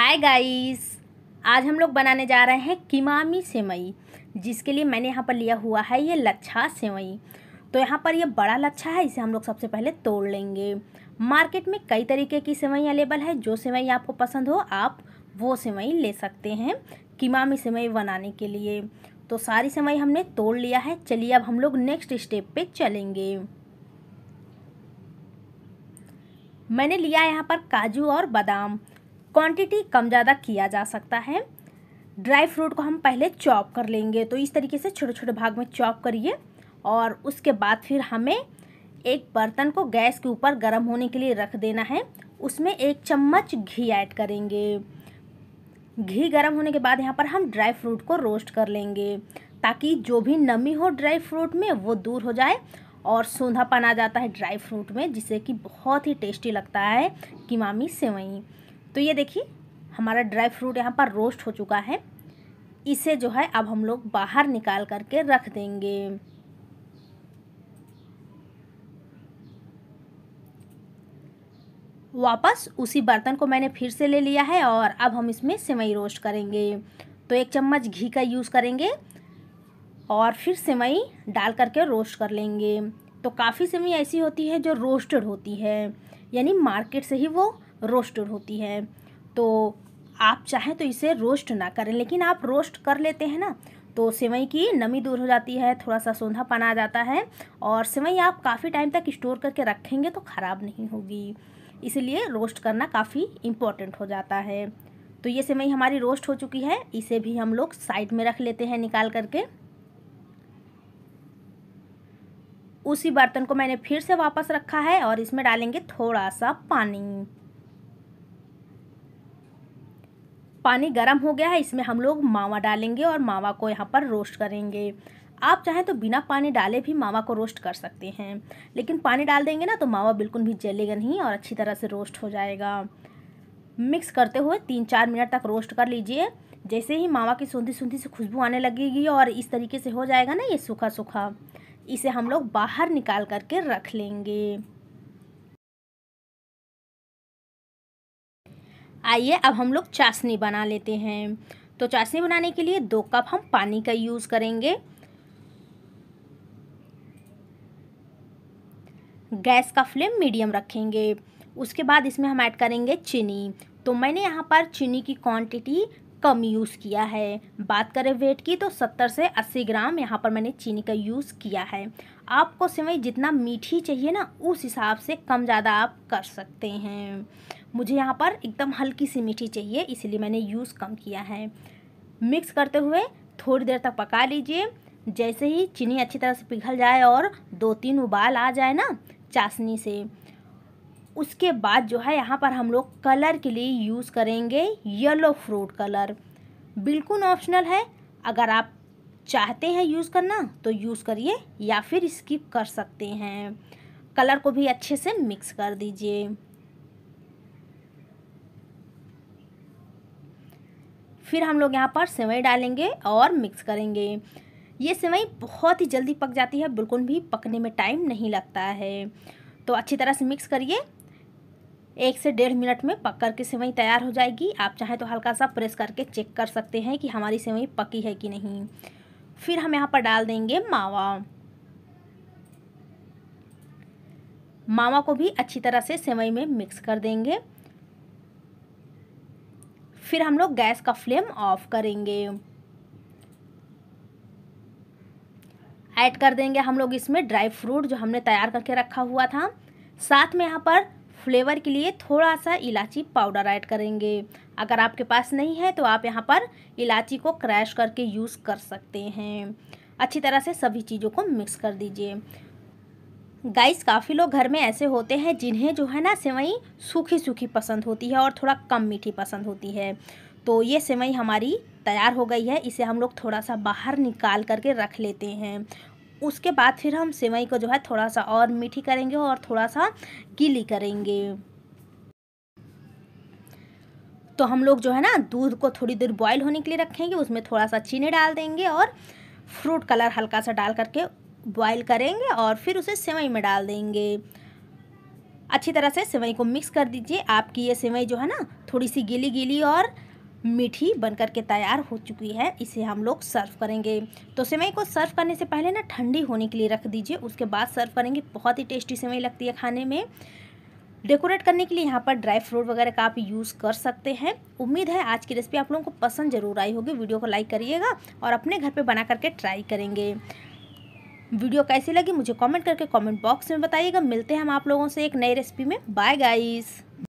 hi guys आज हम लोग बनाने जा रहे हैं किमामी सेवई जिसके लिए मैंने यहाँ पर लिया हुआ है ये लच्छा सेवई तो यहाँ पर ये बड़ा लच्छा है इसे हम लोग सबसे पहले तोड़ लेंगे मार्केट में कई तरीके की सेवई अवेलेबल है जो सेवई आपको पसंद हो आप वो सेवई ले सकते हैं किमामी सेवई बनाने के लिए तो सारी सेवई हमने तोड़ लिया है चलिए अब हम लोग नेक्स्ट स्टेप पर चलेंगे मैंने लिया यहाँ पर काजू और बादाम क्वांटिटी कम ज़्यादा किया जा सकता है ड्राई फ्रूट को हम पहले चॉप कर लेंगे तो इस तरीके से छोटे छोटे भाग में चॉप करिए और उसके बाद फिर हमें एक बर्तन को गैस के ऊपर गर्म होने के लिए रख देना है उसमें एक चम्मच घी ऐड करेंगे घी गर्म होने के बाद यहाँ पर हम ड्राई फ्रूट को रोस्ट कर लेंगे ताकि जो भी नमी हो ड्राई फ्रूट में वो दूर हो जाए और सौंधापन आ जाता है ड्राई फ्रूट में जिससे कि बहुत ही टेस्टी लगता है किमामी सेवई तो ये देखिए हमारा ड्राई फ्रूट यहाँ पर रोस्ट हो चुका है इसे जो है अब हम लोग बाहर निकाल करके रख देंगे वापस उसी बर्तन को मैंने फिर से ले लिया है और अब हम इसमें सेवई रोस्ट करेंगे तो एक चम्मच घी का यूज़ करेंगे और फिर सेवई डाल करके रोस्ट कर लेंगे तो काफ़ी सेवई ऐसी होती है जो रोस्टेड होती है यानी मार्केट से ही वो रोस्टर होती है तो आप चाहें तो इसे रोस्ट ना करें लेकिन आप रोस्ट कर लेते हैं ना तो सेवई की नमी दूर हो जाती है थोड़ा सा सौंधापन आ जाता है और सेवई आप काफ़ी टाइम तक स्टोर करके रखेंगे तो ख़राब नहीं होगी इसलिए रोस्ट करना काफ़ी इम्पोर्टेंट हो जाता है तो ये सेवई हमारी रोस्ट हो चुकी है इसे भी हम लोग साइड में रख लेते हैं निकाल करके उसी बर्तन को मैंने फिर से वापस रखा है और इसमें डालेंगे थोड़ा सा पानी पानी गर्म हो गया है इसमें हम लोग मावा डालेंगे और मावा को यहाँ पर रोस्ट करेंगे आप चाहें तो बिना पानी डाले भी मावा को रोस्ट कर सकते हैं लेकिन पानी डाल देंगे ना तो मावा बिल्कुल भी जलेगा नहीं और अच्छी तरह से रोस्ट हो जाएगा मिक्स करते हुए तीन चार मिनट तक रोस्ट कर लीजिए जैसे ही मावा की सूंधी सूंधी से खुशबू आने लगेगी और इस तरीके से हो जाएगा ना ये सूखा सूखा इसे हम लोग बाहर निकाल करके रख लेंगे आइए अब हम लोग चाशनी बना लेते हैं तो चाशनी बनाने के लिए दो कप हम पानी का यूज़ करेंगे गैस का फ्लेम मीडियम रखेंगे उसके बाद इसमें हम ऐड करेंगे चीनी तो मैंने यहाँ पर चीनी की क्वांटिटी कम यूज़ किया है बात करें वेट की तो 70 से 80 ग्राम यहाँ पर मैंने चीनी का यूज़ किया है आपको सेवई जितना मीठी चाहिए ना उस हिसाब से कम ज़्यादा आप कर सकते हैं मुझे यहाँ पर एकदम हल्की सी मीठी चाहिए इसलिए मैंने यूज़ कम किया है मिक्स करते हुए थोड़ी देर तक पका लीजिए जैसे ही चीनी अच्छी तरह से पिघल जाए और दो तीन उबाल आ जाए ना चाशनी से उसके बाद जो है यहाँ पर हम लोग कलर के लिए यूज़ करेंगे येलो फ्रूट कलर बिल्कुल ऑप्शनल है अगर आप चाहते हैं यूज़ करना तो यूज़ करिए या फिर स्किप कर सकते हैं कलर को भी अच्छे से मिक्स कर दीजिए फिर हम लोग यहाँ पर सेवई डालेंगे और मिक्स करेंगे ये सेवई बहुत ही जल्दी पक जाती है बिल्कुल भी पकने में टाइम नहीं लगता है तो अच्छी तरह से मिक्स करिए एक से डेढ़ मिनट में पक कर के सेवई तैयार हो जाएगी आप चाहें तो हल्का सा प्रेस करके चेक कर सकते हैं कि हमारी सेवई पकी है कि नहीं फिर हम यहाँ पर डाल देंगे मावा मावा को भी अच्छी तरह से सेवई में मिक्स कर देंगे फिर हम लोग गैस का फ्लेम ऑफ करेंगे ऐड कर देंगे हम लोग इसमें ड्राई फ्रूट जो हमने तैयार करके रखा हुआ था साथ में यहाँ पर फ्लेवर के लिए थोड़ा सा इलायची पाउडर ऐड करेंगे अगर आपके पास नहीं है तो आप यहाँ पर इलायची को क्रैश करके यूज़ कर सकते हैं अच्छी तरह से सभी चीज़ों को मिक्स कर दीजिए गाइस काफ़ी लोग घर में ऐसे होते हैं जिन्हें जो है ना सेवई सूखी सूखी पसंद होती है और थोड़ा कम मीठी पसंद होती है तो ये सेवई हमारी तैयार हो गई है इसे हम लोग थोड़ा सा बाहर निकाल करके रख लेते हैं उसके बाद फिर हम सेवई को जो है थोड़ा सा और मीठी करेंगे और थोड़ा सा गीली करेंगे तो हम लोग जो है ना दूध को थोड़ी देर बॉयल होने के लिए रखेंगे उसमें थोड़ा सा चीनी डाल देंगे और फ्रूट कलर हल्का सा डाल करके बॉयल करेंगे और फिर उसे सेवई में डाल देंगे अच्छी तरह से सेवई को मिक्स कर दीजिए आपकी ये सेवई जो है ना थोड़ी सी गीली गीली और मीठी बन कर के तैयार हो चुकी है इसे हम लोग सर्व करेंगे तो सेवई को सर्व करने से पहले ना ठंडी होने के लिए रख दीजिए उसके बाद सर्व करेंगे बहुत ही टेस्टी सेवई लगती है खाने में डेकोरेट करने के लिए यहाँ पर ड्राई फ्रूट वगैरह का आप यूज़ कर सकते हैं उम्मीद है आज की रेसिपी आप लोगों को पसंद जरूर आई होगी वीडियो को लाइक करिएगा और अपने घर पे बना करके ट्राई करेंगे वीडियो कैसी लगी मुझे कमेंट करके कमेंट बॉक्स में बताइएगा मिलते हैं हम आप लोगों से एक नई रेसिपी में बाय गाइस